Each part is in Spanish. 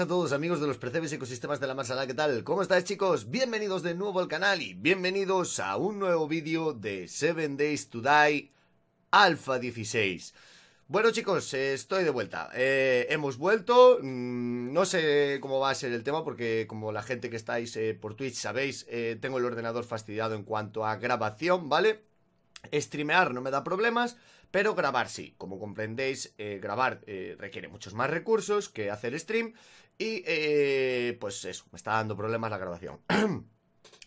a todos amigos de los Percebes Ecosistemas de la Masala, ¿qué tal? ¿Cómo estáis chicos? Bienvenidos de nuevo al canal y bienvenidos a un nuevo vídeo de 7 Days to Die Alpha 16 Bueno chicos, estoy de vuelta, eh, hemos vuelto, mm, no sé cómo va a ser el tema porque como la gente que estáis eh, por Twitch sabéis, eh, tengo el ordenador fastidiado en cuanto a grabación, ¿vale? Streamear no me da problemas, pero grabar sí. Como comprendéis, grabar requiere muchos más recursos que hacer stream y eh, pues eso, me está dando problemas la grabación.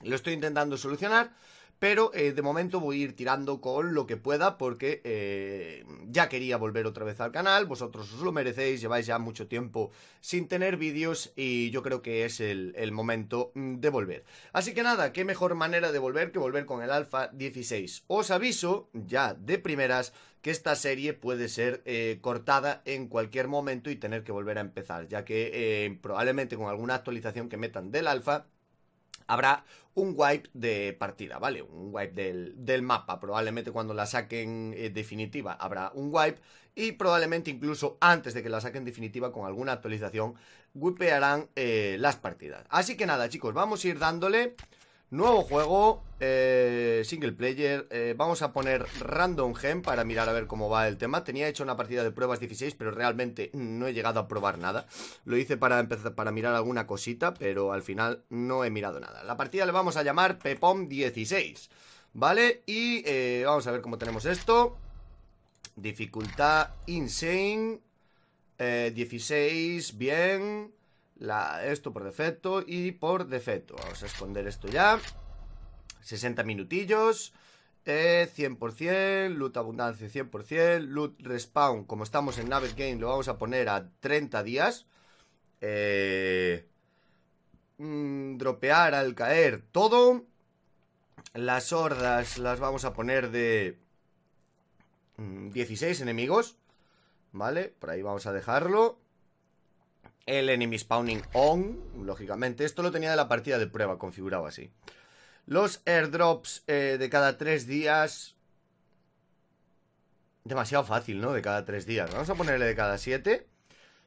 Lo estoy intentando solucionar, pero eh, de momento voy a ir tirando con lo que pueda porque eh, ya quería volver otra vez al canal, vosotros os lo merecéis, lleváis ya mucho tiempo sin tener vídeos y yo creo que es el, el momento mm, de volver. Así que nada, qué mejor manera de volver que volver con el Alfa 16. Os aviso ya de primeras que esta serie puede ser eh, cortada en cualquier momento y tener que volver a empezar, ya que eh, probablemente con alguna actualización que metan del alfa habrá un wipe de partida, ¿vale? Un wipe del, mapa. Probablemente cuando la saquen eh, definitiva habrá un wipe. Y probablemente incluso antes de que la saquen definitiva con alguna actualización, wipearán las partidas. Así que nada, chicos, vamos a ir dándole Nuevo juego, eh, single player, eh, vamos a poner random gem para mirar a ver cómo va el tema Tenía hecho una partida de pruebas 16, pero realmente no he llegado a probar nada Lo hice para empezar para mirar alguna cosita, pero al final no he mirado nada La partida le vamos a llamar Pepom 16, ¿vale? Y eh, vamos a ver cómo tenemos esto Dificultad insane 16, bien esto por defecto y por defecto. Vamos a esconder esto ya. 60 minutillos. 100%, eh, loot abundancia 100%, loot respawn, como estamos en Naves Game, lo vamos a poner a 30 días. Eh, mm, dropear al caer todo. Las hordas las vamos a poner de 16 mm, enemigos. ¿Vale? Por ahí vamos a dejarlo el enemy spawning on, lógicamente. Esto lo tenía de la partida de prueba, configurado así. Los airdrops eh, de cada tres días... Demasiado fácil, ¿no? De cada tres días. Vamos a ponerle de cada siete.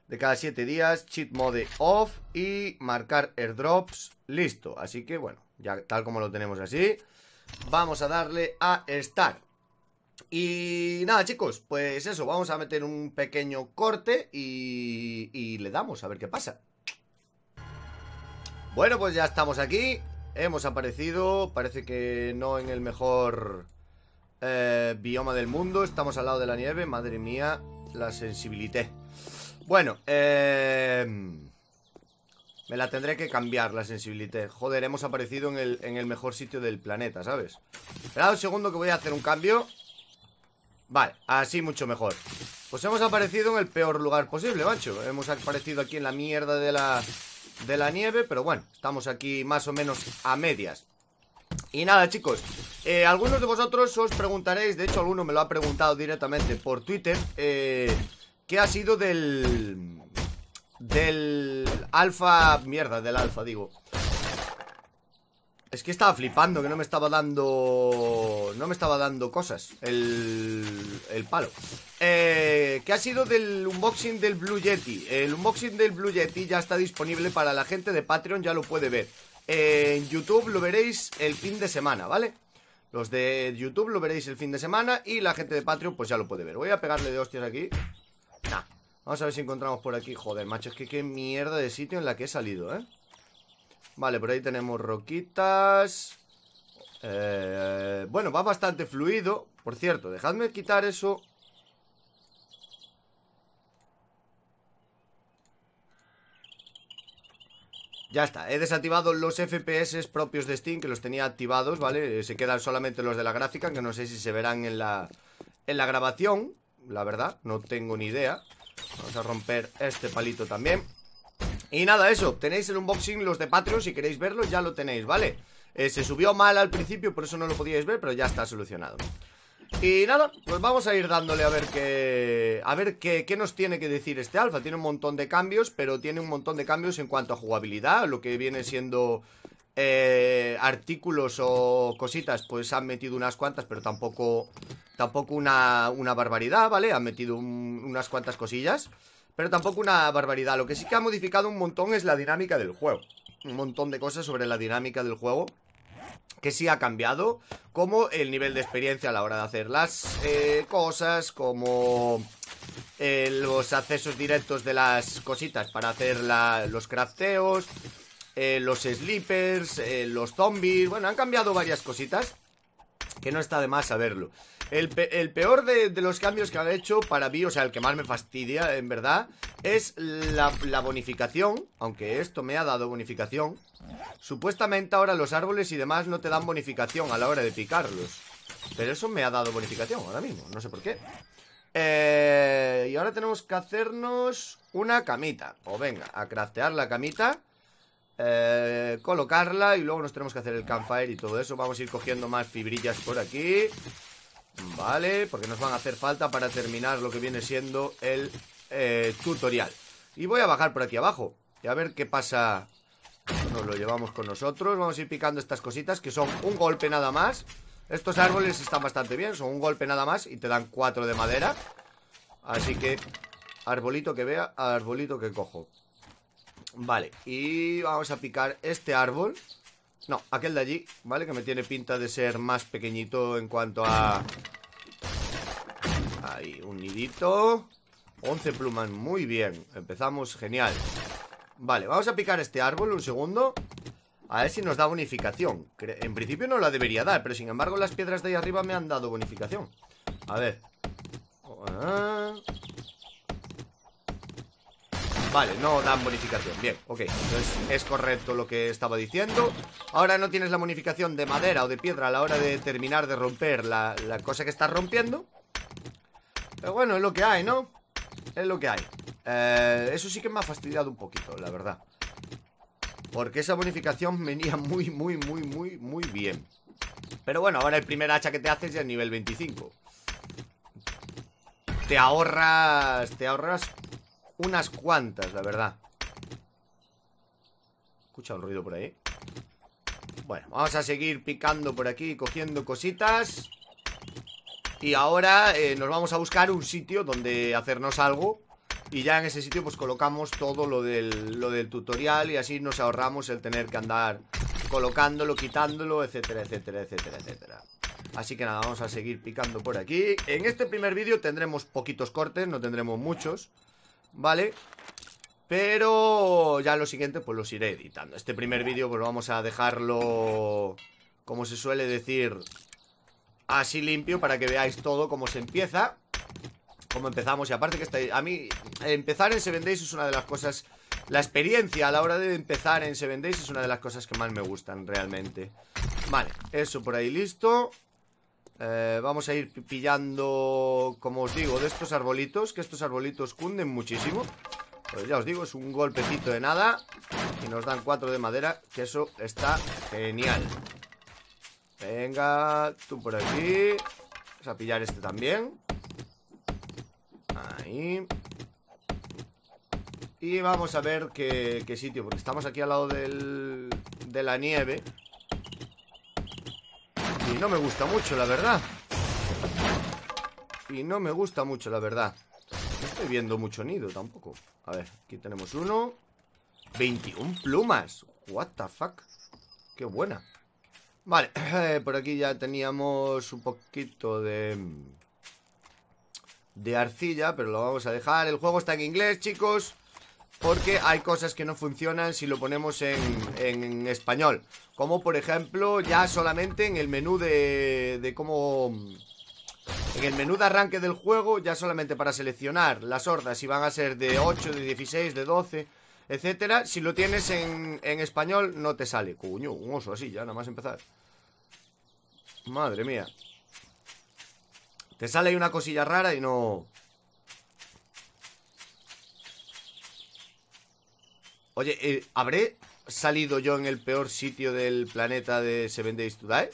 De cada siete días, cheat mode off y marcar airdrops. Listo. Así que, bueno, ya tal como lo tenemos así, vamos a darle a start. Y nada, chicos, pues eso, vamos a meter un pequeño corte y, le damos a ver qué pasa. Bueno, pues ya estamos aquí. Hemos aparecido, parece que no en el mejor eh, bioma del mundo. Estamos al lado de la nieve, madre mía, la sensibilité. Bueno, eh, me la tendré que cambiar, la sensibilité. Joder, hemos aparecido en el, en el mejor sitio del planeta, ¿sabes? Esperad un segundo que voy a hacer un cambio. Vale, así mucho mejor Pues hemos aparecido en el peor lugar posible, macho Hemos aparecido aquí en la mierda de la, de la nieve Pero bueno, estamos aquí más o menos a medias Y nada, chicos eh, Algunos de vosotros os preguntaréis De hecho, alguno me lo ha preguntado directamente por Twitter eh, ¿Qué ha sido del... Del alfa... Mierda, del alfa, digo es que estaba flipando que no me estaba dando... No me estaba dando cosas El, el palo eh, ¿Qué ha sido del unboxing del Blue Yeti? El unboxing del Blue Yeti ya está disponible para la gente de Patreon Ya lo puede ver eh, En YouTube lo veréis el fin de semana, ¿vale? Los de YouTube lo veréis el fin de semana Y la gente de Patreon pues ya lo puede ver Voy a pegarle de hostias aquí vamos a ver si encontramos por aquí Joder, macho, es que qué mierda de sitio en la que he salido, ¿eh? Vale, por ahí tenemos roquitas eh, Bueno, va bastante fluido Por cierto, dejadme quitar eso Ya está, he desactivado los FPS propios de Steam Que los tenía activados, ¿vale? Eh, se quedan solamente los de la gráfica Que no sé si se verán en la, en la grabación La verdad, no tengo ni idea Vamos a romper este palito también y nada, eso, tenéis el unboxing los de Patreon, si queréis verlo ya lo tenéis, ¿vale? Eh, se subió mal al principio, por eso no lo podíais ver, pero ya está solucionado Y nada, pues vamos a ir dándole a ver qué... A ver qué, qué nos tiene que decir este alfa Tiene un montón de cambios, pero tiene un montón de cambios en cuanto a jugabilidad Lo que viene siendo... Eh, artículos o cositas, pues han metido unas cuantas, pero tampoco, tampoco una, barbaridad, ¿vale? Han metido unas cuantas cosillas. Pero tampoco una barbaridad. Lo que sí que ha modificado un montón es la dinámica del juego. Un montón de cosas sobre la dinámica del juego que sí ha cambiado, como el nivel de experiencia a la hora de hacer las eh, cosas, como eh, los accesos directos de las cositas para hacer los crafteos, eh, los sleepers, los zombies, bueno, han cambiado varias cositas que no está de más saberlo. El, peor de, los cambios que han hecho para mí, o sea, el que más me fastidia, en verdad, es la, bonificación, aunque esto me ha dado bonificación. Supuestamente ahora los árboles y demás no te dan bonificación a la hora de picarlos. Pero eso me ha dado bonificación ahora mismo, no sé por qué. Eh, y ahora tenemos que hacernos una camita. O venga, a craftear la camita. Eh, colocarla y luego nos tenemos que hacer el campfire y todo eso. Vamos a ir cogiendo más fibrillas por aquí. Vale, porque nos van a hacer falta para terminar lo que viene siendo el eh, tutorial Y voy a bajar por aquí abajo Y a ver qué pasa Nos lo llevamos con nosotros Vamos a ir picando estas cositas que son un golpe nada más Estos árboles están bastante bien Son un golpe nada más y te dan cuatro de madera Así que Arbolito que vea, arbolito que cojo Vale, y vamos a picar este árbol no, aquel de allí, ¿vale? Que me tiene pinta de ser más pequeñito en cuanto a... Ahí, un nidito 11 plumas, muy bien Empezamos, genial Vale, vamos a picar este árbol un segundo A ver si nos da bonificación En principio no la debería dar Pero sin embargo las piedras de ahí arriba me han dado bonificación A ver ah. Vale, no dan bonificación, bien, ok Entonces es correcto lo que estaba diciendo Ahora no tienes la bonificación de madera o de piedra A la hora de terminar de romper la, cosa que estás rompiendo Pero bueno, es lo que hay, ¿no? Es lo que hay eh, Eso sí que me ha fastidiado un poquito, la verdad Porque esa bonificación venía muy, muy, muy, muy, muy bien Pero bueno, ahora el primer hacha que te haces ya es nivel 25 Te ahorras... Te ahorras unas cuantas, la verdad Escucha un ruido por ahí Bueno, vamos a seguir picando por aquí Cogiendo cositas Y ahora eh, nos vamos a buscar un sitio donde hacernos algo Y ya en ese sitio pues colocamos todo lo del, lo del tutorial Y así nos ahorramos el tener que andar colocándolo, quitándolo, etcétera, etcétera, etcétera, etcétera Así que nada, vamos a seguir picando por aquí En este primer vídeo tendremos poquitos cortes, no tendremos muchos ¿vale? Pero ya lo siguiente pues los iré editando Este primer vídeo pues vamos a dejarlo, como se suele decir, así limpio Para que veáis todo cómo se empieza Cómo empezamos y aparte que estáis a mí empezar en Seven Days es una de las cosas la experiencia a la hora de empezar en Seven Days es una de las cosas que más me gustan realmente Vale, eso por ahí listo eh, vamos a ir pillando, como os digo, de estos arbolitos, que estos arbolitos cunden muchísimo. Pues ya os digo, es un golpecito de nada y nos dan cuatro de madera, que eso está genial. Venga, tú por aquí. Vamos a pillar este también. Ahí. Y vamos a ver qué, sitio, porque estamos aquí al lado del, de la nieve. Y no me gusta mucho, la verdad Y no me gusta mucho, la verdad No estoy viendo mucho nido tampoco A ver, aquí tenemos uno 21 plumas What the fuck Qué buena Vale, eh, por aquí ya teníamos un poquito de... De arcilla, pero lo vamos a dejar El juego está en inglés, chicos porque hay cosas que no funcionan si lo ponemos en, español. Como por ejemplo, ya solamente en el menú de, cómo... En el menú de arranque del juego, ya solamente para seleccionar las hordas, si van a ser de 8, de 16, de 12, etcétera, si lo tienes en, español no te sale. Coño, un oso así, ya nada más empezar. Madre mía. Te sale ahí una cosilla rara y no... Oye, eh, ¿habré salido yo en el peor sitio del planeta de Seven Days to Die?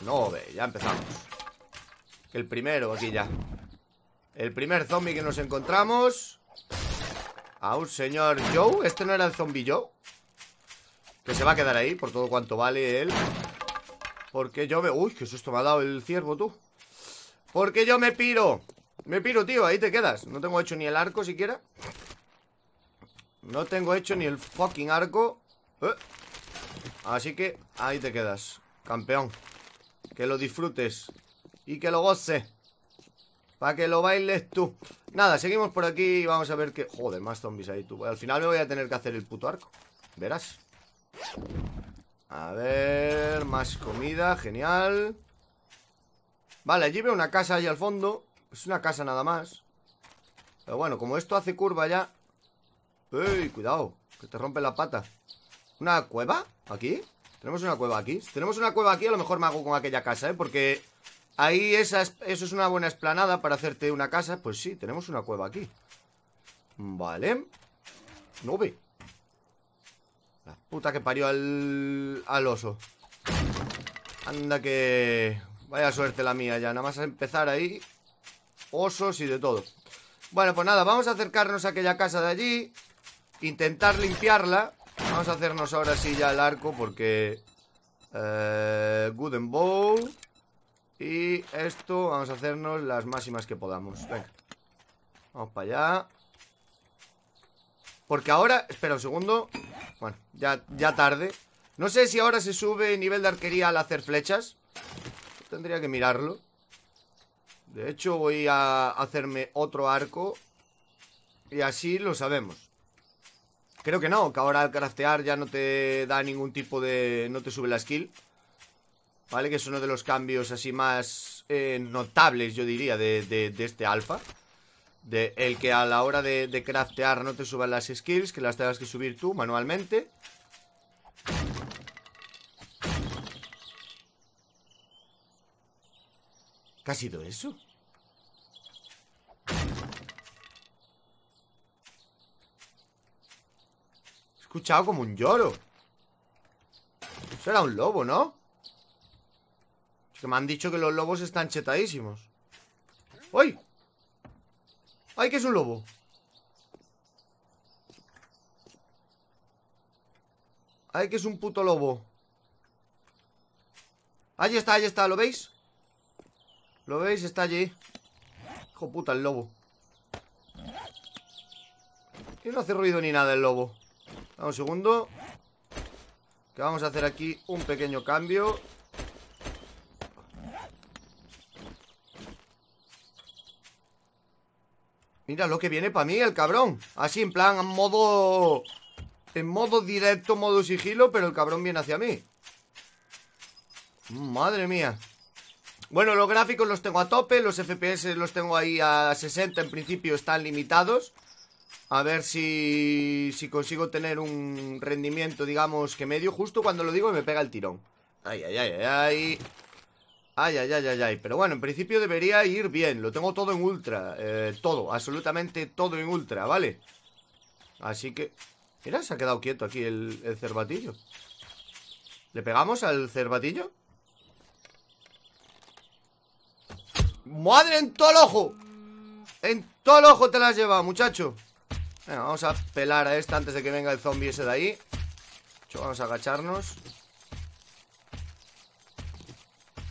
No, ve, ya empezamos El primero, aquí ya El primer zombie que nos encontramos A un señor Joe Este no era el zombie Joe Que se va a quedar ahí por todo cuanto vale él Porque yo me... Uy, qué susto me ha dado el ciervo, tú Porque yo me piro Me piro, tío, ahí te quedas No tengo hecho ni el arco siquiera no tengo hecho ni el fucking arco eh. Así que ahí te quedas Campeón Que lo disfrutes Y que lo goce, Para que lo bailes tú Nada, seguimos por aquí y vamos a ver qué... Joder, más zombies ahí tú Al final me voy a tener que hacer el puto arco Verás A ver... Más comida, genial Vale, allí veo una casa ahí al fondo Es una casa nada más Pero bueno, como esto hace curva ya ¡Ey, cuidado! Que te rompe la pata ¿Una cueva? ¿Aquí? Tenemos una cueva aquí Si tenemos una cueva aquí, a lo mejor me hago con aquella casa, ¿eh? Porque ahí eso es una buena esplanada para hacerte una casa Pues sí, tenemos una cueva aquí Vale ¡Nube! La puta que parió al, oso Anda que... Vaya suerte la mía ya, nada más empezar ahí Osos y de todo Bueno, pues nada, vamos a acercarnos a aquella casa de allí Intentar limpiarla Vamos a hacernos ahora sí ya el arco Porque... Eh, good Bow Y esto Vamos a hacernos las máximas que podamos Venga Vamos para allá Porque ahora... Espera un segundo Bueno, ya, ya tarde No sé si ahora se sube nivel de arquería al hacer flechas Tendría que mirarlo De hecho voy a hacerme otro arco Y así lo sabemos Creo que no, que ahora al craftear ya no te da ningún tipo de... No te sube la skill. ¿Vale? Que es uno de los cambios así más eh, notables, yo diría, de, este alfa. De el que a la hora de, craftear no te suban las skills, que las tengas que subir tú manualmente. ¿Qué ha sido eso? escuchado como un lloro. Eso era un lobo, ¿no? que me han dicho que los lobos están chetadísimos. ¡Uy! ¡Ay, que es un lobo! ¡Ay, que es un puto lobo! Allí está, allí está, ¿lo veis? ¿Lo veis? Está allí Hijo puta, el lobo Y no hace ruido ni nada el lobo un segundo Que vamos a hacer aquí un pequeño cambio Mira lo que viene para mí el cabrón Así en plan, en modo... En modo directo, modo sigilo Pero el cabrón viene hacia mí Madre mía Bueno, los gráficos los tengo a tope Los FPS los tengo ahí a 60 En principio están limitados a ver si, si consigo tener un rendimiento, digamos, que medio. Justo cuando lo digo y me pega el tirón. Ay, ay, ay, ay. Ay, ay, ay, ay, ay. Pero bueno, en principio debería ir bien. Lo tengo todo en ultra. Eh, todo, absolutamente todo en ultra, ¿vale? Así que... Mira, se ha quedado quieto aquí el, el cervatillo. ¿Le pegamos al cervatillo? ¡Madre en todo el ojo! En todo el ojo te la has llevado, muchacho Venga, vamos a pelar a esta antes de que venga el zombie ese de ahí. Hecho, vamos a agacharnos.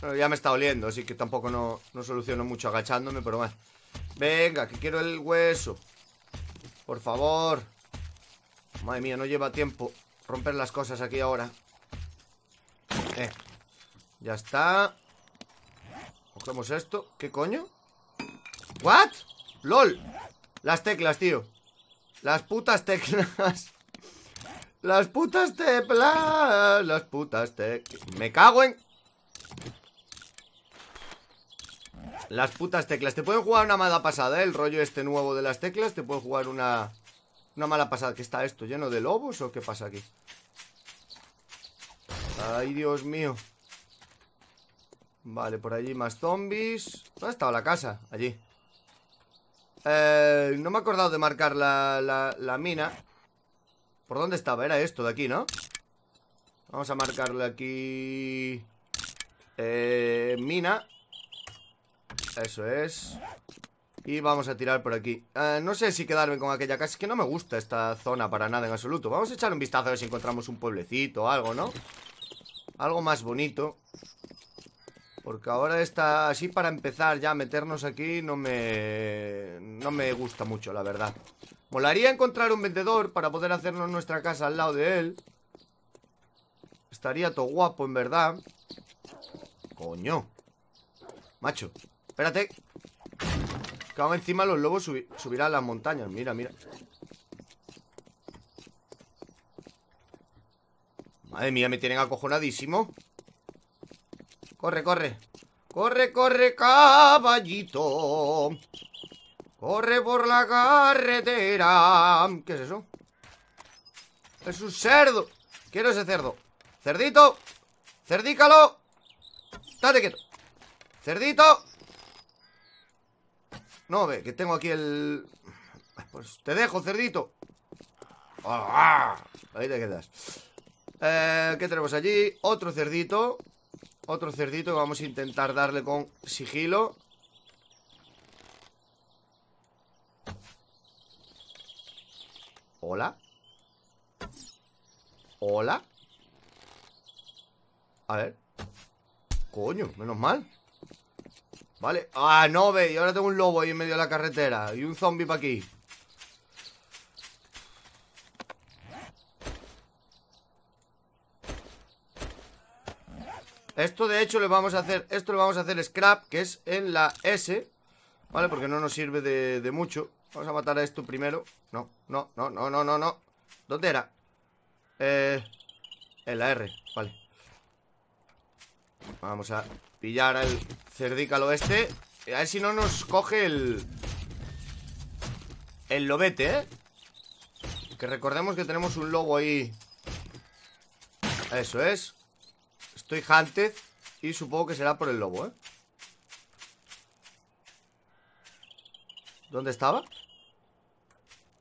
Bueno, ya me está oliendo, así que tampoco no, no soluciono mucho agachándome, pero bueno. Venga, que quiero el hueso. Por favor. Madre mía, no lleva tiempo romper las cosas aquí ahora. Eh. Ya está. Cogemos esto. ¿Qué coño? ¿What? ¡Lol! Las teclas, tío las putas teclas. Las putas teclas. Las putas teclas. Me cago en... Las putas teclas. Te pueden jugar una mala pasada, ¿eh? El rollo este nuevo de las teclas. Te pueden jugar una... Una mala pasada. ¿Qué está esto? ¿Lleno de lobos o qué pasa aquí? Ay, Dios mío. Vale, por allí más zombies. ¿Dónde estado la casa? Allí. Eh, no me he acordado de marcar la, la, mina ¿Por dónde estaba? Era esto de aquí, ¿no? Vamos a marcarle aquí eh, Mina Eso es Y vamos a tirar por aquí eh, No sé si quedarme con aquella casa Es que no me gusta esta zona para nada en absoluto Vamos a echar un vistazo a ver si encontramos un pueblecito o algo, ¿no? Algo más bonito porque ahora está así para empezar ya a meternos aquí no me, no me gusta mucho, la verdad. Molaría encontrar un vendedor para poder hacernos nuestra casa al lado de él. Estaría todo guapo, en verdad. Coño. Macho, espérate. Cago encima los lobos subirán a las montañas. Mira, mira. Madre mía, me tienen acojonadísimo. Corre, corre. Corre, corre, caballito. Corre por la carretera. ¿Qué es eso? Es un cerdo. Quiero ese cerdo. Cerdito. Cerdícalo. Date quieto. Cerdito. No, ve, que tengo aquí el... Pues te dejo, cerdito. Ah, ah. Ahí te quedas. Eh, ¿Qué tenemos allí? Otro cerdito. Otro cerdito que vamos a intentar darle con sigilo Hola Hola A ver Coño, menos mal Vale, ah, no, ve, y ahora tengo un lobo ahí en medio de la carretera Y un zombie para aquí Esto de hecho lo vamos a hacer, esto lo vamos a hacer scrap, que es en la S, ¿vale? Porque no nos sirve de, mucho. Vamos a matar a esto primero. No, no, no, no, no, no, no. ¿Dónde era? Eh, en la R, vale. Vamos a pillar al cerdícalo este. A ver si no nos coge el... El lobete, ¿eh? Que recordemos que tenemos un lobo ahí. Eso es. Estoy hunted y supongo que será por el lobo, ¿eh? ¿Dónde estaba?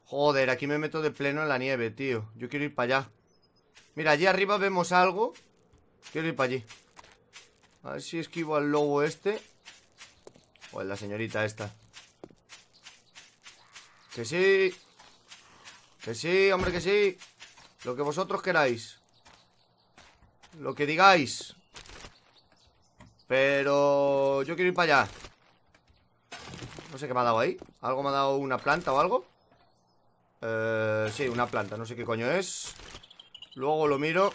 Joder, aquí me meto de pleno en la nieve, tío Yo quiero ir para allá Mira, allí arriba vemos algo Quiero ir para allí A ver si esquivo al lobo este O la señorita esta Que sí Que sí, hombre, que sí Lo que vosotros queráis lo que digáis Pero yo quiero ir para allá No sé qué me ha dado ahí ¿Algo me ha dado una planta o algo? Eh, sí, una planta No sé qué coño es Luego lo miro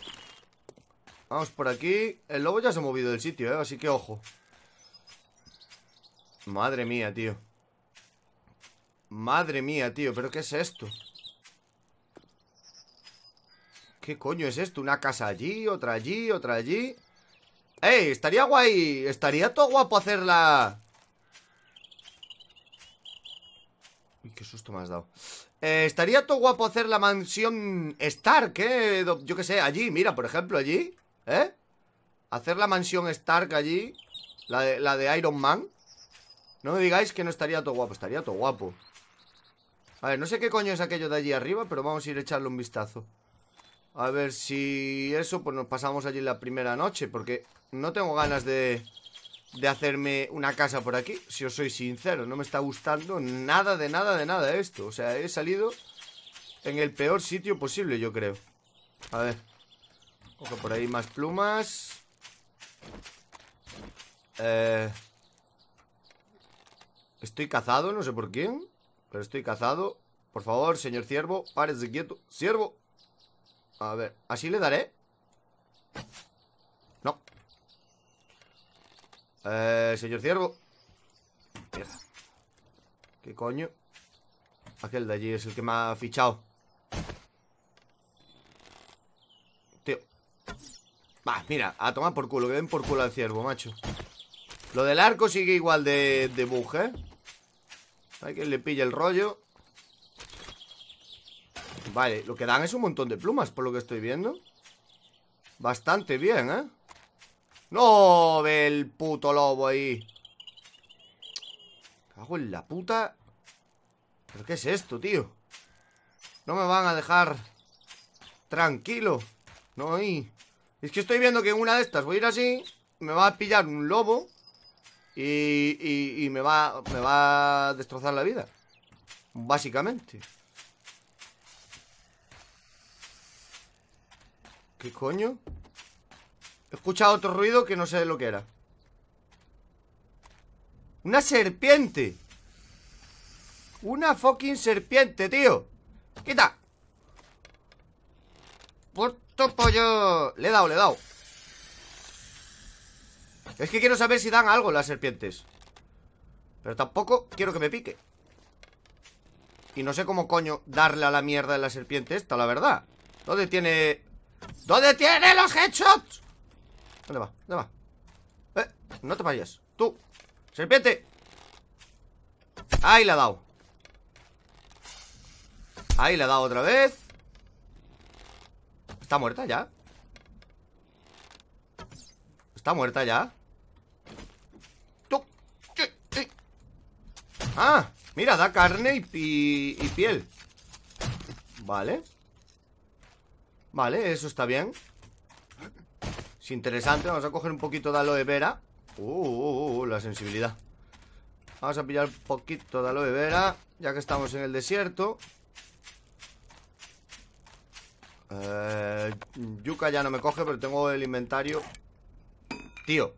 Vamos por aquí El lobo ya se ha movido del sitio, ¿eh? Así que ojo Madre mía, tío Madre mía, tío, pero ¿qué es esto? ¿Qué coño es esto? Una casa allí, otra allí, otra allí ¡Ey! Estaría guay Estaría todo guapo hacerla Uy, qué susto me has dado eh, Estaría todo guapo hacer la mansión Stark, ¿eh? Yo qué sé, allí, mira, por ejemplo, allí ¿Eh? Hacer la mansión Stark allí La de, la de Iron Man No me digáis que no estaría todo guapo Estaría todo guapo a ver, no sé qué coño es aquello de allí arriba, pero vamos a ir a echarle un vistazo. A ver si eso, pues nos pasamos allí la primera noche Porque no tengo ganas de, hacerme una casa por aquí Si os soy sincero, no me está gustando nada de nada de nada esto O sea, he salido en el peor sitio posible, yo creo A ver Cojo por ahí más plumas eh, Estoy cazado, no sé por quién Pero estoy cazado Por favor, señor ciervo, de quieto Ciervo a ver, ¿así le daré? No Eh, señor ciervo Mierda ¿Qué coño? Aquel de allí es el que me ha fichado Tío Va, mira, a tomar por culo Que ven por culo al ciervo, macho Lo del arco sigue igual de, de bug, ¿eh? Hay quien le pilla el rollo Vale, lo que dan es un montón de plumas Por lo que estoy viendo Bastante bien, ¿eh? ¡No! Ve el puto lobo ahí Cago en la puta ¿Pero qué es esto, tío? No me van a dejar Tranquilo No hay Es que estoy viendo que en una de estas voy a ir así Me va a pillar un lobo y, y, y, me, va, me va a destrozar la vida Básicamente ¿Qué coño? He escuchado otro ruido que no sé lo que era ¡Una serpiente! ¡Una fucking serpiente, tío! ¡Quita! ¡Puerto pollo! Le he dado, le he dado Es que quiero saber si dan algo las serpientes Pero tampoco quiero que me pique Y no sé cómo coño darle a la mierda de la serpiente esta, la verdad ¿Dónde tiene ¿Dónde tiene los headshots? ¿Dónde va? ¿Dónde va? Eh, no te vayas Tú, serpiente Ahí le ha dado Ahí le ha dado otra vez Está muerta ya Está muerta ya Tú Ah, mira, da carne y, y piel Vale Vale, eso está bien Es interesante Vamos a coger un poquito de aloe vera uh uh, uh, uh, la sensibilidad Vamos a pillar un poquito de aloe vera Ya que estamos en el desierto eh, Yuca ya no me coge Pero tengo el inventario Tío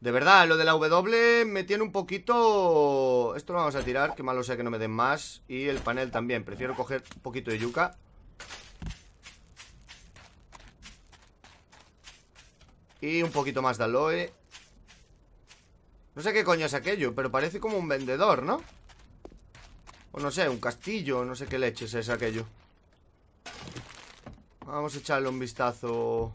de verdad, lo de la W me tiene un poquito... Esto lo vamos a tirar, que malo sea que no me den más Y el panel también, prefiero coger un poquito de yuca Y un poquito más de aloe No sé qué coño es aquello Pero parece como un vendedor, ¿no? O no sé, un castillo No sé qué leches es aquello Vamos a echarle un vistazo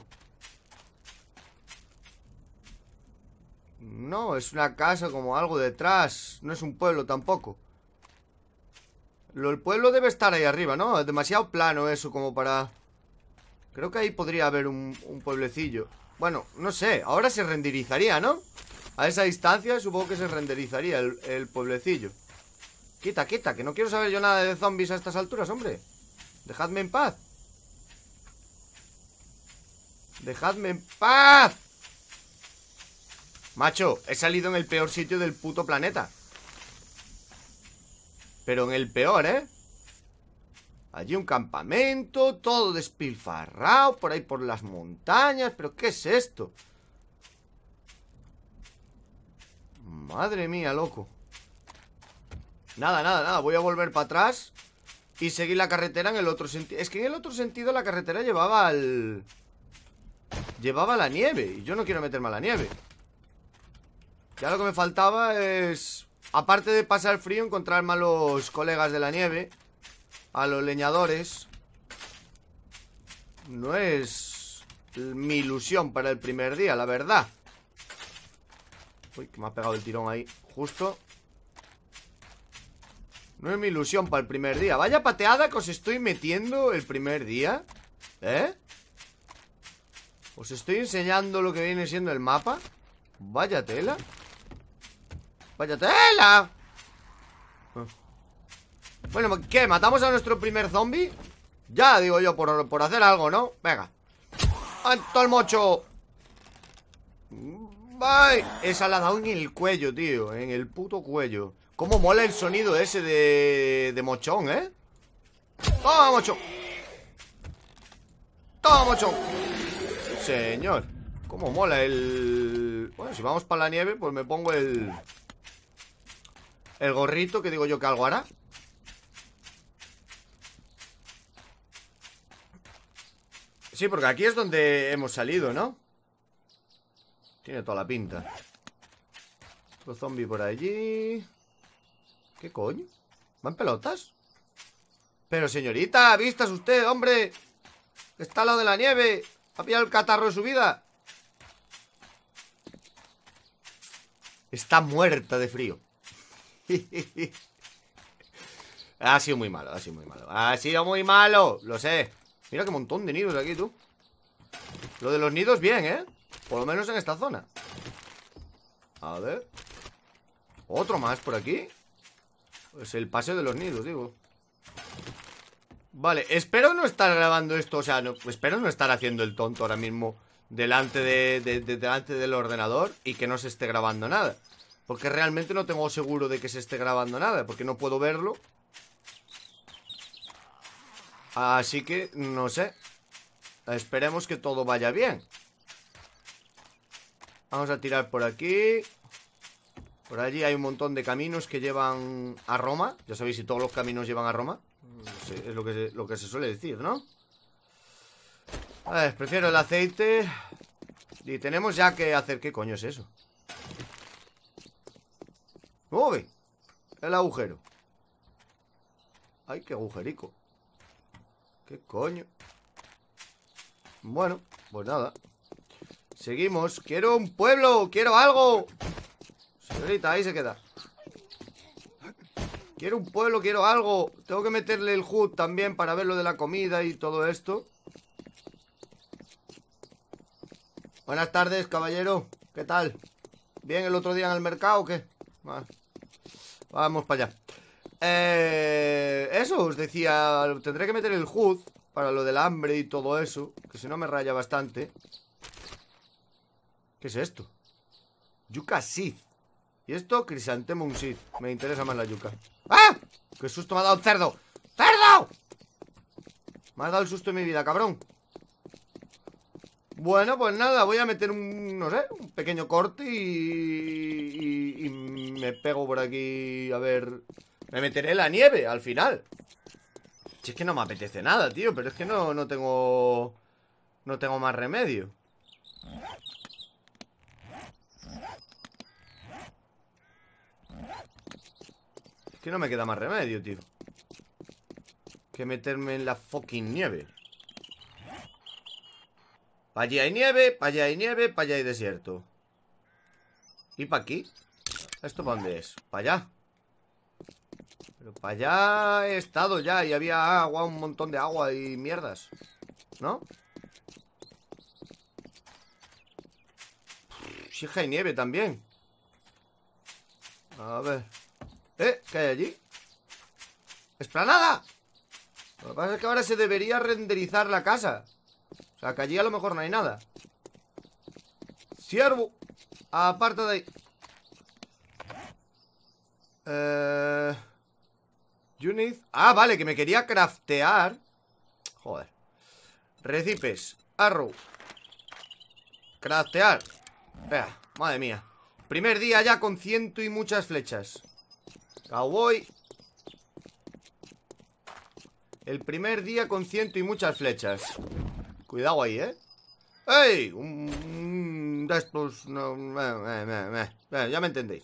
No, es una casa como algo detrás No es un pueblo tampoco Lo, El pueblo debe estar ahí arriba, ¿no? Es demasiado plano eso como para... Creo que ahí podría haber un pueblecillo bueno, no sé, ahora se renderizaría, ¿no? A esa distancia supongo que se renderizaría el, pueblecillo Quita, quita, que no quiero saber yo nada de zombies a estas alturas, hombre Dejadme en paz Dejadme en paz Macho, he salido en el peor sitio del puto planeta Pero en el peor, ¿eh? Allí un campamento, todo despilfarrado, por ahí por las montañas. ¿Pero qué es esto? Madre mía, loco. Nada, nada, nada. Voy a volver para atrás y seguir la carretera en el otro sentido. Es que en el otro sentido la carretera llevaba al... Llevaba la nieve y yo no quiero meterme a la nieve. Ya lo que me faltaba es... Aparte de pasar frío, encontrar malos colegas de la nieve a los leñadores no es mi ilusión para el primer día, la verdad. Uy, que me ha pegado el tirón ahí, justo. No es mi ilusión para el primer día. Vaya pateada que os estoy metiendo el primer día. ¿Eh? Os estoy enseñando lo que viene siendo el mapa. Vaya tela. Vaya tela. Bueno, ¿qué? ¿Matamos a nuestro primer zombie? Ya, digo yo, por, hacer algo, ¿no? Venga ¡Alto el mocho! ¡Bye! Esa la ha dado en el cuello, tío En el puto cuello Cómo mola el sonido ese de, de mochón, ¿eh? ¡Toma, mocho! ¡Toma, mocho! Señor Cómo mola el... Bueno, si vamos para la nieve, pues me pongo el... El gorrito, que digo yo que algo hará Sí, porque aquí es donde hemos salido, ¿no? Tiene toda la pinta Otro zombie por allí ¿Qué coño? ¿Van pelotas? Pero señorita, vistas usted, hombre Está al lado de la nieve Ha pillado el catarro de su vida Está muerta de frío Ha sido muy malo, ha sido muy malo Ha sido muy malo, lo sé Mira qué montón de nidos aquí, tú Lo de los nidos bien, ¿eh? Por lo menos en esta zona A ver ¿Otro más por aquí? Es el paseo de los nidos, digo Vale, espero no estar grabando esto O sea, no, espero no estar haciendo el tonto ahora mismo Delante, delante del ordenador Y que no se esté grabando nada Porque realmente no tengo seguro de que se esté grabando nada Porque no puedo verlo Así que, no sé. Esperemos que todo vaya bien. Vamos a tirar por aquí. Por allí hay un montón de caminos que llevan a Roma. Ya sabéis si todos los caminos llevan a Roma. es lo que, se, lo que se suele decir, ¿no? A ver, prefiero el aceite. Y tenemos ya que hacer... ¿Qué coño es eso? ¡Uy! El agujero. ¡Ay, qué agujerico! ¿Qué coño? Bueno, pues nada Seguimos Quiero un pueblo, quiero algo Señorita, ahí se queda Quiero un pueblo, quiero algo Tengo que meterle el HUD también para ver lo de la comida y todo esto Buenas tardes, caballero ¿Qué tal? ¿Bien el otro día en el mercado o qué? Vamos para allá eh, eso, os decía, tendré que meter el HUD para lo del hambre y todo eso, que si no me raya bastante. ¿Qué es esto? Yuca Sith. Y esto, Crisantemum Sith. Me interesa más la yuca. ¡Ah! ¡Qué susto me ha dado el cerdo! ¡Cerdo! Me ha dado el susto en mi vida, cabrón. Bueno, pues nada, voy a meter un, no sé, un pequeño corte y, y me pego por aquí, a ver, me meteré en la nieve al final Si es que no me apetece nada, tío Pero es que no, no tengo... No tengo más remedio Es que no me queda más remedio, tío Que meterme en la fucking nieve Pa' allí hay nieve, para allá hay nieve, para allá hay desierto ¿Y para aquí? ¿Esto para dónde es? Para allá? Pero para allá he estado ya y había agua, un montón de agua y mierdas. ¿No? Si sí, hay nieve también. A ver. ¿Eh? ¿Qué hay allí? ¡Esplanada! Lo que pasa es que ahora se debería renderizar la casa. O sea, que allí a lo mejor no hay nada. ¡Ciervo! Aparte de ahí. Eh... Ah, vale, que me quería craftear Joder Recipes Arrow Craftear Vea, Madre mía Primer día ya con ciento y muchas flechas Cowboy El primer día con ciento y muchas flechas Cuidado ahí, ¿eh? ¡Ey! Un... De estos... No, ya me entendéis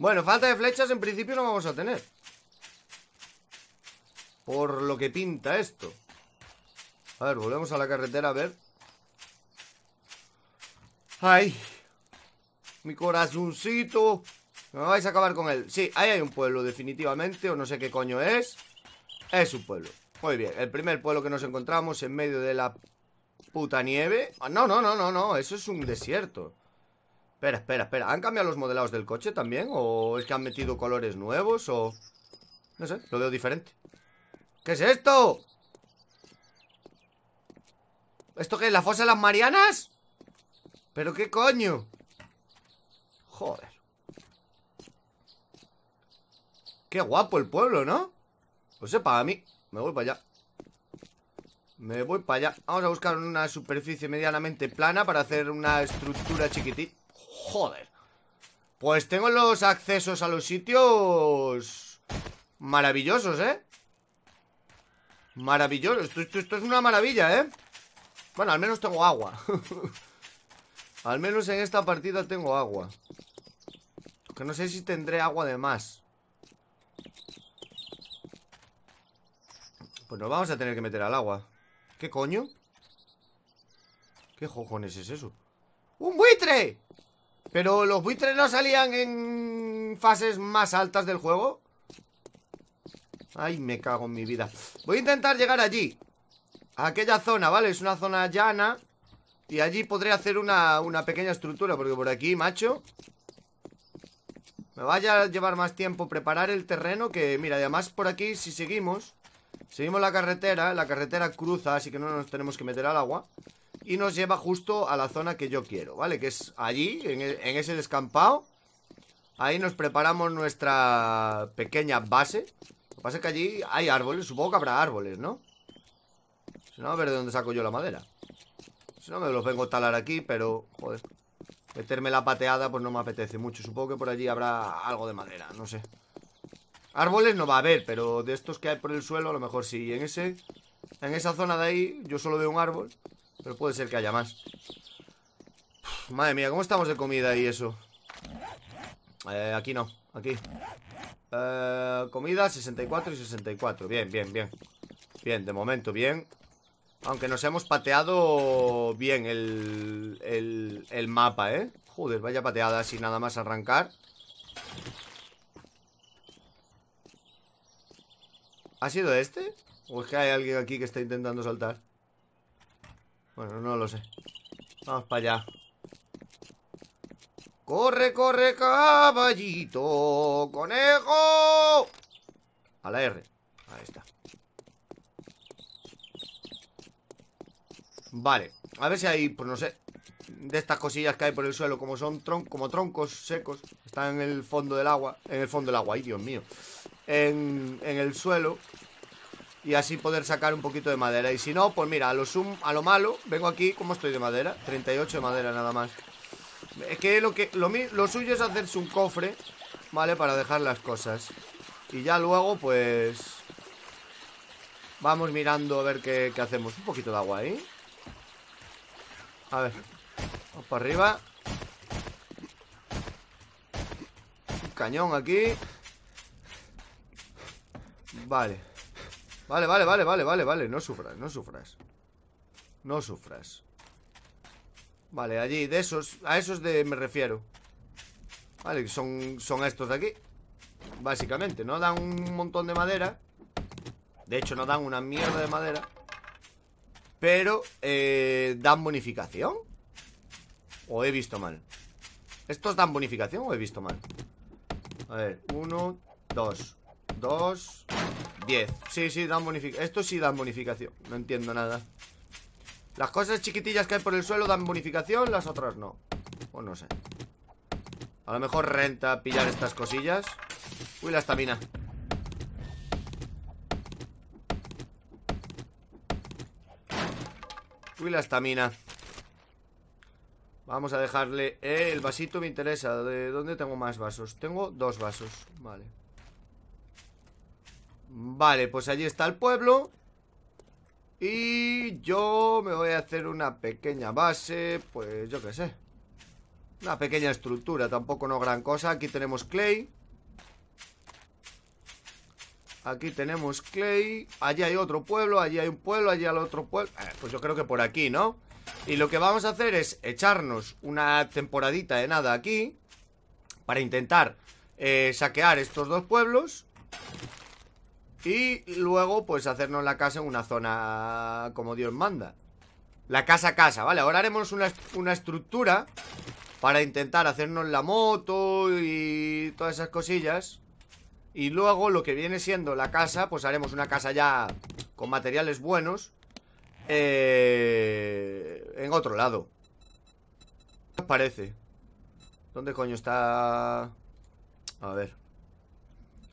Bueno, falta de flechas en principio no vamos a tener. Por lo que pinta esto. A ver, volvemos a la carretera a ver. ¡Ay! Mi corazoncito. Me vais a acabar con él. Sí, ahí hay un pueblo definitivamente, o no sé qué coño es. Es un pueblo. Muy bien, el primer pueblo que nos encontramos en medio de la puta nieve. Ah, no, no, no, no, no, eso es un desierto. Espera, espera, espera. ¿Han cambiado los modelados del coche también? ¿O es que han metido colores nuevos? ¿O...? No sé, lo veo diferente. ¿Qué es esto? ¿Esto qué es? ¿La fosa de las Marianas? ¿Pero qué coño? Joder. Qué guapo el pueblo, ¿no? Pues sepa, para mí. Me voy para allá. Me voy para allá. Vamos a buscar una superficie medianamente plana para hacer una estructura chiquitita. Joder. Pues tengo los accesos a los sitios... Maravillosos, ¿eh? Maravillosos. Esto, esto, es una maravilla, ¿eh? Bueno, al menos tengo agua. al menos en esta partida tengo agua. Que no sé si tendré agua de más. Pues nos vamos a tener que meter al agua. ¿Qué coño? ¿Qué jojones es eso? ¡Un buitre! Pero los buitres no salían en fases más altas del juego. Ay, me cago en mi vida. Voy a intentar llegar allí. A aquella zona, ¿vale? Es una zona llana. Y allí podré hacer una, una pequeña estructura. Porque por aquí, macho. Me vaya a llevar más tiempo preparar el terreno. Que, mira, además por aquí, si seguimos. Seguimos la carretera. La carretera cruza, así que no nos tenemos que meter al agua y nos lleva justo a la zona que yo quiero, ¿vale? Que es allí, en, ese descampado. Ahí nos preparamos nuestra pequeña base. Lo que pasa es que allí hay árboles, supongo que habrá árboles, ¿no? Si no, a ver de dónde saco yo la madera. Si no, me los vengo a talar aquí, pero, joder, meterme la pateada pues no me apetece mucho. Supongo que por allí habrá algo de madera, no sé. Árboles no va a haber, pero de estos que hay por el suelo, a lo mejor sí. En ese, en esa zona de ahí, yo solo veo un árbol. Pero puede ser que haya más Madre mía, ¿cómo estamos de comida y eso? Eh, aquí no, aquí eh, Comida 64 y 64 Bien, bien, bien Bien, de momento, bien Aunque nos hemos pateado bien el, el, el mapa, ¿eh? Joder, vaya pateada así nada más arrancar ¿Ha sido este? ¿O es que hay alguien aquí que está intentando saltar? Bueno, no lo sé Vamos para allá Corre, corre, caballito Conejo A la R Ahí está Vale, a ver si hay, pues no sé De estas cosillas que hay por el suelo Como son como troncos secos Están en el fondo del agua En el fondo del agua, ay Dios mío en, en el suelo y así poder sacar un poquito de madera. Y si no, pues mira, a lo, sum, a lo malo, vengo aquí, ¿cómo estoy de madera? 38 de madera nada más. Es que lo, que, lo, suyo es hacerse un cofre, ¿vale? Para dejar las cosas. Y ya luego, pues... Vamos mirando a ver qué, hacemos. Un poquito de agua ahí. A ver. Vamos para arriba. cañón aquí. Vale. Vale, vale, vale, vale, vale, vale No sufras, no sufras No sufras Vale, allí, de esos A esos de me refiero Vale, son, son estos de aquí Básicamente, no dan un montón de madera De hecho, no dan una mierda de madera Pero eh, Dan bonificación O he visto mal ¿Estos dan bonificación o he visto mal? A ver, uno, dos Dos Sí, sí, dan bonificación Esto sí dan bonificación No entiendo nada Las cosas chiquitillas que hay por el suelo dan bonificación Las otras no O no sé A lo mejor renta pillar estas cosillas Uy, la estamina Uy, la estamina Vamos a dejarle eh, el vasito me interesa ¿De dónde tengo más vasos? Tengo dos vasos Vale Vale, pues allí está el pueblo Y yo me voy a hacer una pequeña base Pues yo qué sé Una pequeña estructura, tampoco no gran cosa Aquí tenemos clay Aquí tenemos clay Allí hay otro pueblo, allí hay un pueblo, allí hay otro pueblo eh, Pues yo creo que por aquí, ¿no? Y lo que vamos a hacer es echarnos una temporadita de nada aquí Para intentar eh, saquear estos dos pueblos y luego, pues hacernos la casa en una zona como Dios manda. La casa casa, ¿vale? Ahora haremos una, estructura para intentar hacernos la moto y todas esas cosillas. Y luego lo que viene siendo la casa, pues haremos una casa ya con materiales buenos eh, en otro lado. ¿Qué os parece? ¿Dónde coño está...? A ver.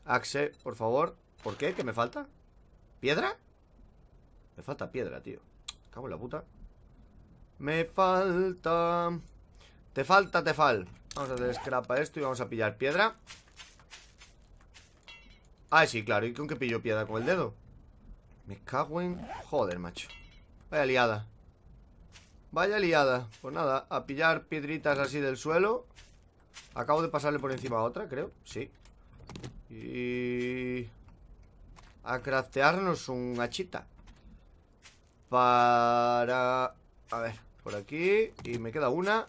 Axe, por favor. ¿Por qué? ¿Qué me falta? ¿Piedra? Me falta piedra, tío. Cago en la puta. Me falta... Te falta, te fal. Vamos a hacer a esto y vamos a pillar piedra. Ah, sí, claro. ¿Y con qué pillo piedra? ¿Con el dedo? Me cago en... Joder, macho. Vaya liada. Vaya liada. Pues nada, a pillar piedritas así del suelo. Acabo de pasarle por encima a otra, creo. Sí. Y a craftearnos un hachita. Para... A ver, por aquí. Y me queda una.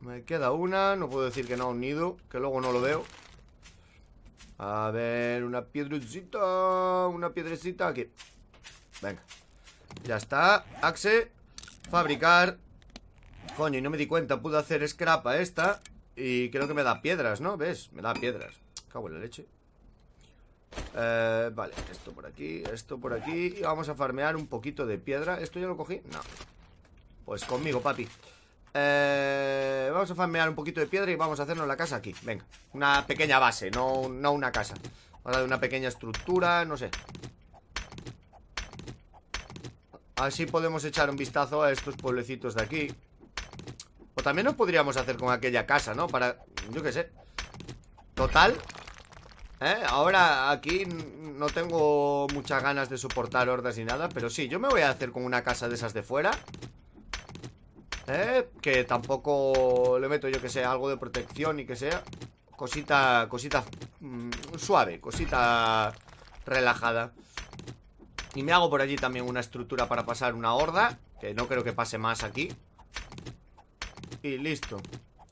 Me queda una. No puedo decir que no ha un nido, que luego no lo veo. A ver, una piedrecita. Una piedrecita aquí. Venga. Ya está. Axe. Fabricar. Coño, y no me di cuenta. Pude hacer scrap a esta. Y creo que me da piedras, ¿no? ¿Ves? Me da piedras. Cago en la leche. Eh, vale, esto por aquí, esto por aquí Y vamos a farmear un poquito de piedra ¿Esto ya lo cogí? No Pues conmigo, papi eh, Vamos a farmear un poquito de piedra y vamos a hacernos la casa aquí Venga, una pequeña base, no, no una casa de una pequeña estructura, no sé Así podemos echar un vistazo a estos pueblecitos de aquí O también nos podríamos hacer con aquella casa, ¿no? Para, yo qué sé Total, ¿Eh? Ahora aquí no tengo muchas ganas de soportar hordas ni nada Pero sí, yo me voy a hacer con una casa de esas de fuera ¿Eh? Que tampoco le meto yo que sea algo de protección y que sea Cosita, cosita mm, suave, cosita relajada Y me hago por allí también una estructura para pasar una horda Que no creo que pase más aquí Y listo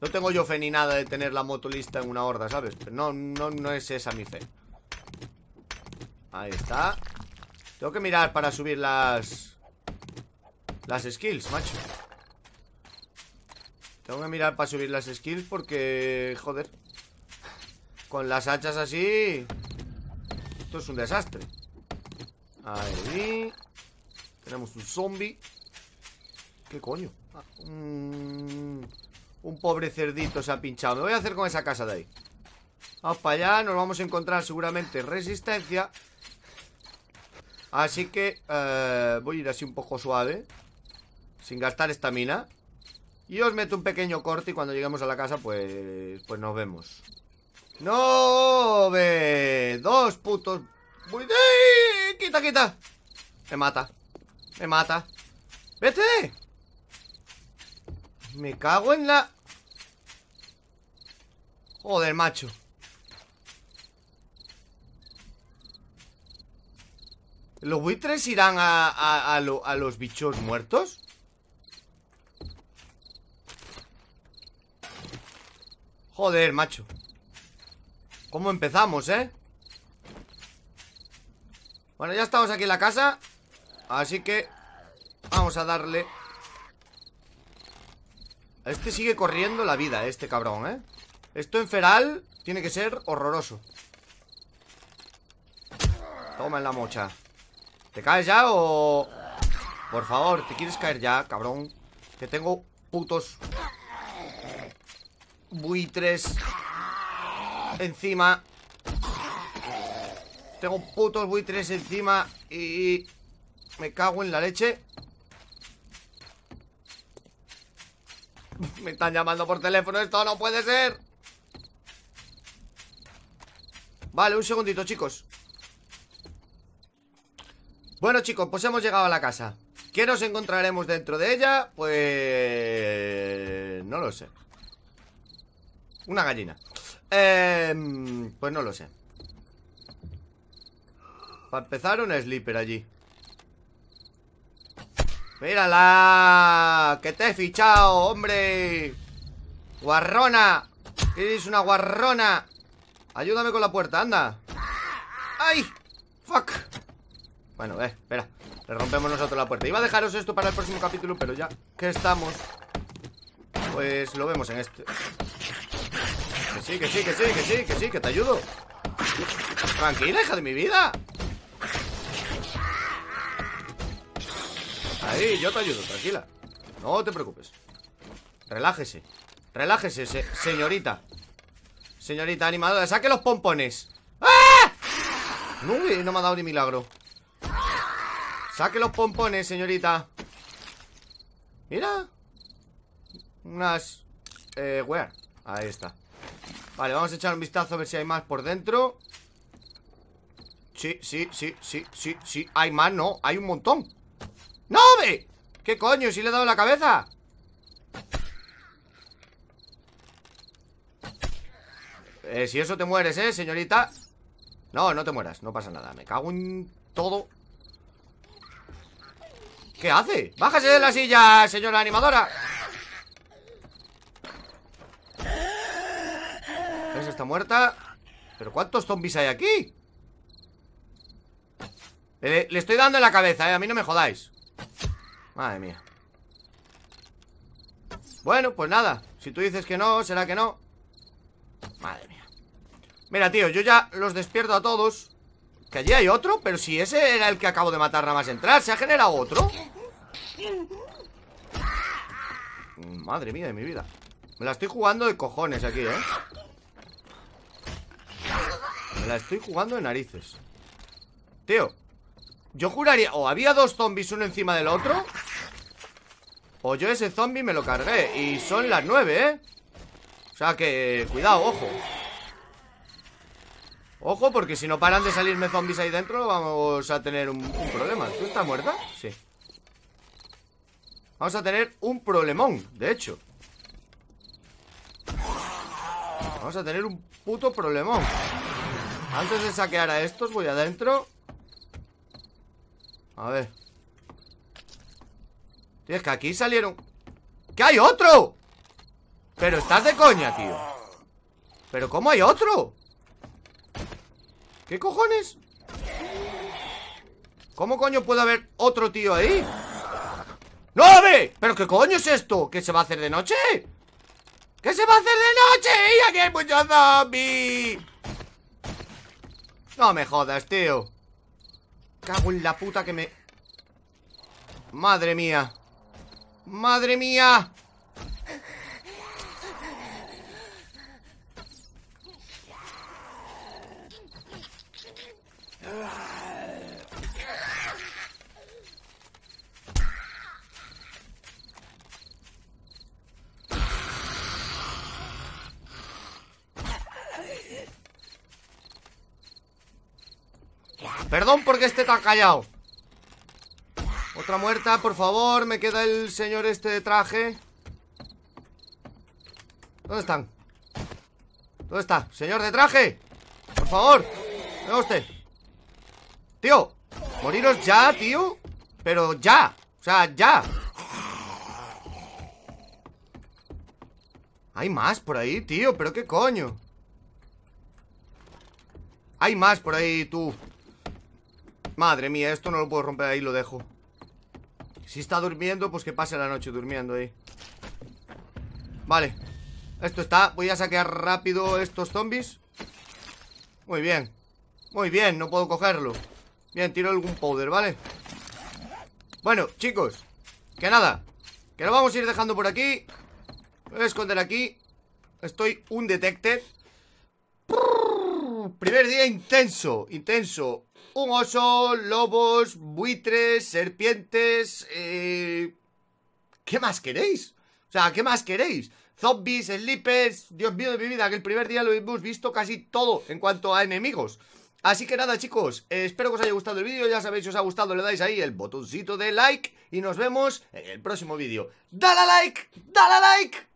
no tengo yo fe ni nada de tener la moto lista en una horda, ¿sabes? Pero no, no, no es esa mi fe Ahí está Tengo que mirar para subir las... Las skills, macho Tengo que mirar para subir las skills porque... Joder Con las hachas así... Esto es un desastre Ahí Tenemos un zombie ¿Qué coño? mmm... Un pobre cerdito se ha pinchado Me voy a hacer con esa casa de ahí Vamos para allá, nos vamos a encontrar seguramente resistencia Así que eh, voy a ir así un poco suave Sin gastar esta mina Y os meto un pequeño corte y cuando lleguemos a la casa pues, pues nos vemos ¡No! Ve! ¡Dos putos! ¡Quita, quita! Me mata Me mata ¡Vete! Me cago en la... Joder, macho ¿Los buitres irán a, los bichos muertos? Joder, macho ¿Cómo empezamos, eh? Bueno, ya estamos aquí en la casa Así que Vamos a darle Este sigue corriendo la vida, este cabrón, ¿eh? Esto en feral tiene que ser horroroso Toma en la mocha ¿Te caes ya o...? Por favor, ¿te quieres caer ya, cabrón? Que tengo putos buitres encima Tengo putos buitres encima y... Me cago en la leche Me están llamando por teléfono, esto no puede ser Vale, un segundito, chicos Bueno, chicos, pues hemos llegado a la casa ¿Qué nos encontraremos dentro de ella? Pues... No lo sé Una gallina em, Pues no lo sé Para empezar, un sleeper allí ¡Mírala! ¡Que te he fichado, hombre! ¡Guarrona! ¡Eres una guarrona! Ayúdame con la puerta, anda ¡Ay! ¡Fuck! Bueno, eh, espera Le rompemos nosotros la puerta Iba a dejaros esto para el próximo capítulo Pero ya que estamos Pues lo vemos en este Que sí, que sí, que sí, que sí, que sí, que te ayudo Tranquila, hija de mi vida Ahí, yo te ayudo, tranquila No te preocupes Relájese Relájese, señorita Señorita animadora, saque los pompones ¡Ah! no me ha dado ni milagro Saque los pompones, señorita Mira Unas... Eh, Ahí está Vale, vamos a echar un vistazo a ver si hay más por dentro Sí, sí, sí, sí, sí, sí Hay más, no, hay un montón ¡No, ve! ¿Qué coño? ¿Si le he dado la cabeza? Eh, si eso te mueres, ¿eh, señorita? No, no te mueras, no pasa nada Me cago en todo ¿Qué hace? ¡Bájase de la silla, señora animadora! Esa Está muerta ¿Pero cuántos zombies hay aquí? Le, le, estoy dando en la cabeza, ¿eh? A mí no me jodáis Madre mía Bueno, pues nada Si tú dices que no, será que no Madre mía Mira, tío, yo ya los despierto a todos Que allí hay otro Pero si ese era el que acabo de matar nada más entrar ¿Se ha generado otro? Madre mía de mi vida Me la estoy jugando de cojones aquí, ¿eh? Me la estoy jugando de narices Tío Yo juraría... O había dos zombies uno encima del otro O yo ese zombie me lo cargué Y son las nueve, ¿eh? O sea que... Cuidado, ojo Ojo, porque si no paran de salirme zombies ahí dentro Vamos a tener un, problema ¿Tú estás muerta? Sí Vamos a tener un problemón, de hecho Vamos a tener un puto problemón Antes de saquear a estos voy adentro A ver Tío, es que aquí salieron ¡Que hay otro! Pero estás de coña, tío ¿Pero cómo hay otro? ¿Qué cojones? ¿Cómo coño puede haber otro tío ahí? ¡No, ve! ¿Pero qué coño es esto? ¿Qué se va a hacer de noche? ¿Qué se va a hacer de noche? ¡Y aquí hay muchos zombies! No me jodas, tío Cago en la puta que me... Madre mía Madre mía Perdón porque esté tan callado Otra muerta, por favor Me queda el señor este de traje ¿Dónde están? ¿Dónde está? Señor de traje Por favor Venga usted moriros ya, tío Pero ya, o sea, ya Hay más por ahí, tío, pero qué coño Hay más por ahí, tú Madre mía, esto no lo puedo romper ahí, lo dejo Si está durmiendo, pues que pase la noche durmiendo ahí Vale Esto está, voy a saquear rápido estos zombies Muy bien Muy bien, no puedo cogerlo Bien, tiro algún powder, ¿vale? Bueno, chicos Que nada Que lo vamos a ir dejando por aquí Voy a esconder aquí Estoy un detector. Primer día intenso Intenso Un oso, lobos, buitres, serpientes eh, ¿Qué más queréis? O sea, ¿qué más queréis? Zombies, slippers, Dios mío de mi vida Que el primer día lo hemos visto casi todo En cuanto a enemigos Así que nada chicos, espero que os haya gustado el vídeo, ya sabéis si os ha gustado le dais ahí el botoncito de like y nos vemos en el próximo vídeo. ¡Dale like! ¡Dale like!